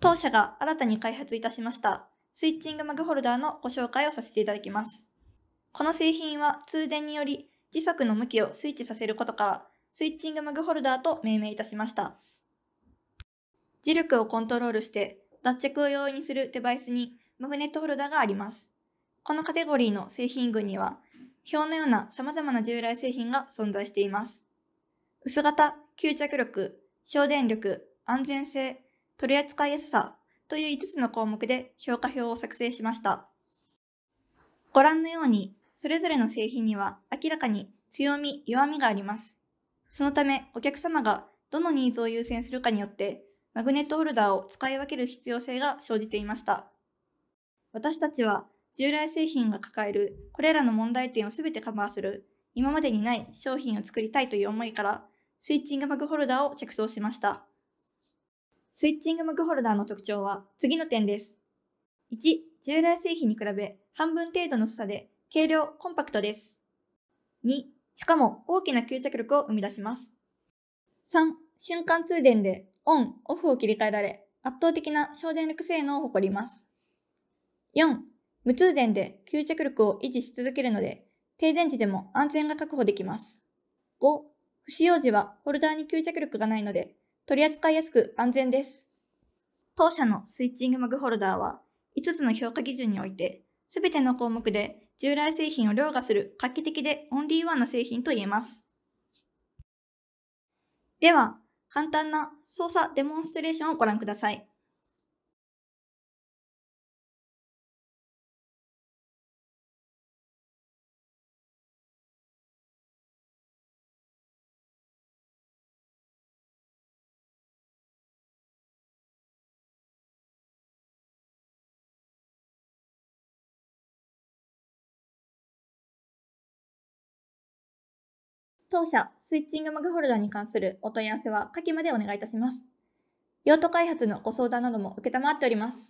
当社が新たに開発いたしましたスイッチングマグホルダーのご紹介をさせていただきます。この製品は通電により磁石の向きをスイッチさせることからスイッチングマグホルダーと命名いたしました。磁力をコントロールして脱着を容易にするデバイスにマグネットホルダーがあります。このカテゴリーの製品群には表のような様々な従来製品が存在しています。薄型、吸着力、省電力、安全性、取り扱いやすさという5つの項目で評価表を作成しました。ご覧のように、それぞれの製品には明らかに強み、弱みがあります。そのため、お客様がどのニーズを優先するかによって、マグネットホルダーを使い分ける必要性が生じていました。私たちは、従来製品が抱えるこれらの問題点を全てカバーする、今までにない商品を作りたいという思いから、スイッチングマグホルダーを着想しました。スイッチングマグホルダーの特徴は次の点です。1、従来製品に比べ半分程度の差で軽量、コンパクトです。2、しかも大きな吸着力を生み出します。3、瞬間通電でオン、オフを切り替えられ、圧倒的な省電力性能を誇ります。4、無通電で吸着力を維持し続けるので、停電時でも安全が確保できます。5、不使用時はホルダーに吸着力がないので、取り扱いやすく安全です。当社のスイッチングマグホルダーは、5つの評価基準において、すべての項目で従来製品を凌駕する画期的でオンリーワンな製品と言えます。では、簡単な操作デモンストレーションをご覧ください。当社スイッチングマグホルダーに関するお問い合わせは下記までお願いいたします。用途開発のご相談なども承っております。